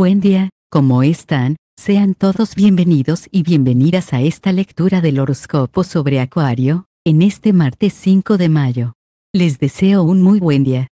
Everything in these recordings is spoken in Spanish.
Buen día, ¿cómo están? Sean todos bienvenidos y bienvenidas a esta lectura del horóscopo sobre Acuario, en este martes 5 de mayo. Les deseo un muy buen día.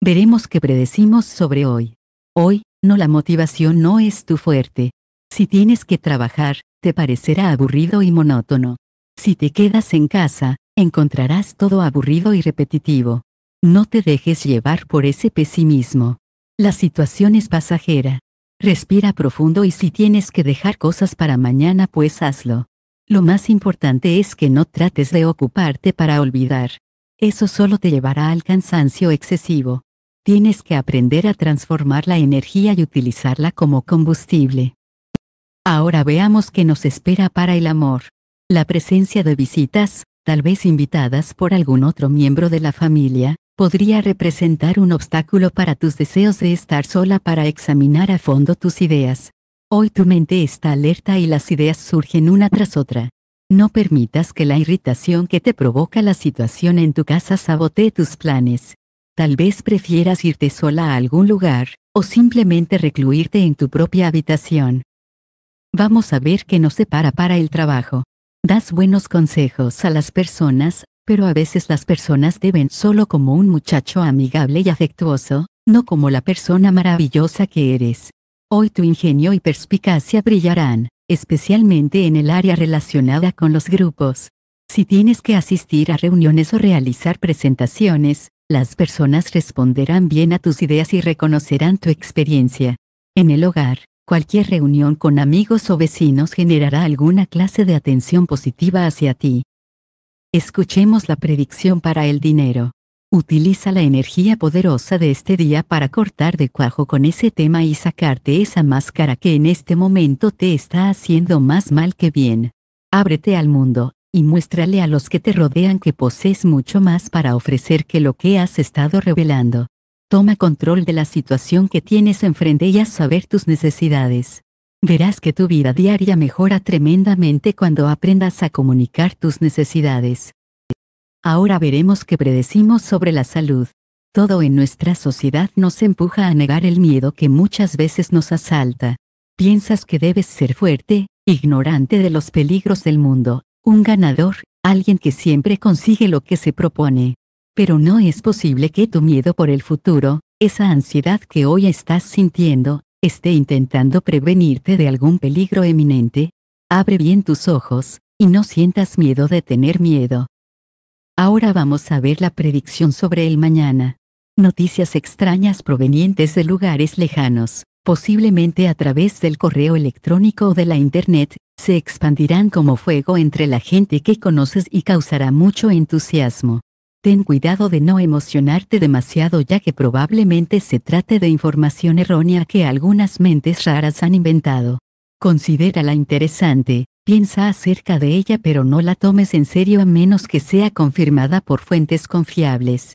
Veremos qué predecimos sobre hoy. Hoy, no la motivación no es tu fuerte. Si tienes que trabajar, te parecerá aburrido y monótono. Si te quedas en casa, encontrarás todo aburrido y repetitivo. No te dejes llevar por ese pesimismo. La situación es pasajera. Respira profundo y si tienes que dejar cosas para mañana pues hazlo. Lo más importante es que no trates de ocuparte para olvidar. Eso solo te llevará al cansancio excesivo. Tienes que aprender a transformar la energía y utilizarla como combustible. Ahora veamos qué nos espera para el amor. La presencia de visitas, tal vez invitadas por algún otro miembro de la familia, podría representar un obstáculo para tus deseos de estar sola para examinar a fondo tus ideas. Hoy tu mente está alerta y las ideas surgen una tras otra. No permitas que la irritación que te provoca la situación en tu casa sabotee tus planes. Tal vez prefieras irte sola a algún lugar, o simplemente recluirte en tu propia habitación. Vamos a ver qué nos separa para el trabajo. Das buenos consejos a las personas, pero a veces las personas te ven solo como un muchacho amigable y afectuoso, no como la persona maravillosa que eres. Hoy tu ingenio y perspicacia brillarán, especialmente en el área relacionada con los grupos. Si tienes que asistir a reuniones o realizar presentaciones, las personas responderán bien a tus ideas y reconocerán tu experiencia. En el hogar, cualquier reunión con amigos o vecinos generará alguna clase de atención positiva hacia ti. Escuchemos la predicción para el dinero. Utiliza la energía poderosa de este día para cortar de cuajo con ese tema y sacarte esa máscara que en este momento te está haciendo más mal que bien. Ábrete al mundo, y muéstrale a los que te rodean que posees mucho más para ofrecer que lo que has estado revelando. Toma control de la situación que tienes enfrente y haz saber tus necesidades verás que tu vida diaria mejora tremendamente cuando aprendas a comunicar tus necesidades. Ahora veremos qué predecimos sobre la salud. Todo en nuestra sociedad nos empuja a negar el miedo que muchas veces nos asalta. Piensas que debes ser fuerte, ignorante de los peligros del mundo, un ganador, alguien que siempre consigue lo que se propone. Pero no es posible que tu miedo por el futuro, esa ansiedad que hoy estás sintiendo, esté intentando prevenirte de algún peligro eminente, abre bien tus ojos, y no sientas miedo de tener miedo. Ahora vamos a ver la predicción sobre el mañana. Noticias extrañas provenientes de lugares lejanos, posiblemente a través del correo electrónico o de la Internet, se expandirán como fuego entre la gente que conoces y causará mucho entusiasmo. Ten cuidado de no emocionarte demasiado ya que probablemente se trate de información errónea que algunas mentes raras han inventado. Considérala interesante, piensa acerca de ella pero no la tomes en serio a menos que sea confirmada por fuentes confiables.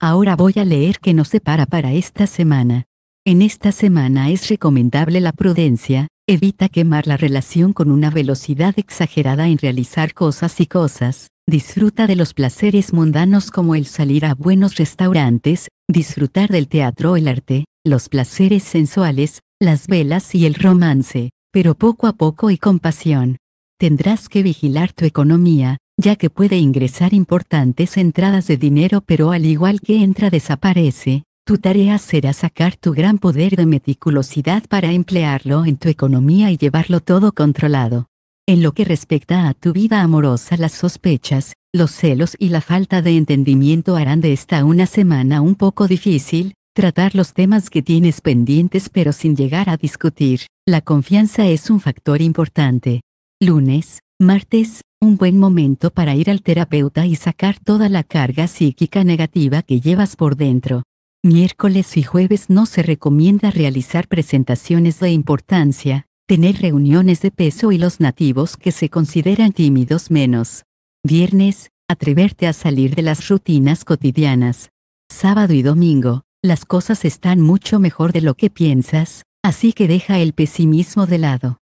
Ahora voy a leer que nos separa para esta semana. En esta semana es recomendable la prudencia, evita quemar la relación con una velocidad exagerada en realizar cosas y cosas, disfruta de los placeres mundanos como el salir a buenos restaurantes, disfrutar del teatro o el arte, los placeres sensuales, las velas y el romance, pero poco a poco y con pasión. Tendrás que vigilar tu economía, ya que puede ingresar importantes entradas de dinero pero al igual que entra desaparece, tu tarea será sacar tu gran poder de meticulosidad para emplearlo en tu economía y llevarlo todo controlado. En lo que respecta a tu vida amorosa, las sospechas, los celos y la falta de entendimiento harán de esta una semana un poco difícil, tratar los temas que tienes pendientes pero sin llegar a discutir. La confianza es un factor importante. Lunes, martes, un buen momento para ir al terapeuta y sacar toda la carga psíquica negativa que llevas por dentro. Miércoles y jueves no se recomienda realizar presentaciones de importancia, tener reuniones de peso y los nativos que se consideran tímidos menos. Viernes, atreverte a salir de las rutinas cotidianas. Sábado y domingo, las cosas están mucho mejor de lo que piensas, así que deja el pesimismo de lado.